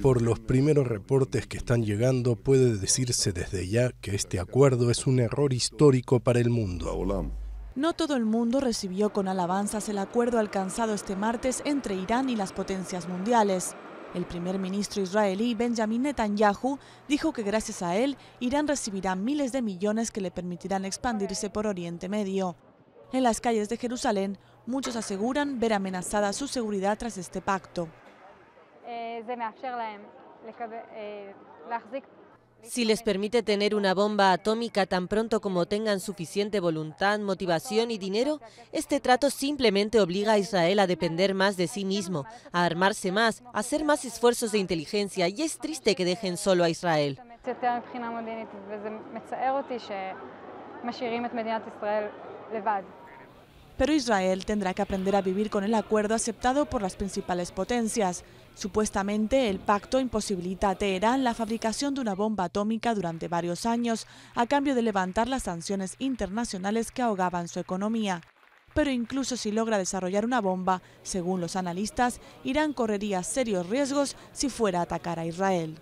Por los primeros reportes que están llegando, puede decirse desde ya que este acuerdo es un error histórico para el mundo. No todo el mundo recibió con alabanzas el acuerdo alcanzado este martes entre Irán y las potencias mundiales. El primer ministro israelí Benjamin Netanyahu dijo que gracias a él, Irán recibirá miles de millones que le permitirán expandirse por Oriente Medio. En las calles de Jerusalén, muchos aseguran ver amenazada su seguridad tras este pacto. Eh, eh, si les permite tener una bomba atómica tan pronto como tengan suficiente voluntad, motivación y dinero, este trato simplemente obliga a Israel a depender más de sí mismo, a armarse más, a hacer más esfuerzos de inteligencia y es triste que dejen solo a Israel. Este pero Israel tendrá que aprender a vivir con el acuerdo aceptado por las principales potencias. Supuestamente, el pacto imposibilita a Teherán la fabricación de una bomba atómica durante varios años, a cambio de levantar las sanciones internacionales que ahogaban su economía. Pero incluso si logra desarrollar una bomba, según los analistas, Irán correría serios riesgos si fuera a atacar a Israel.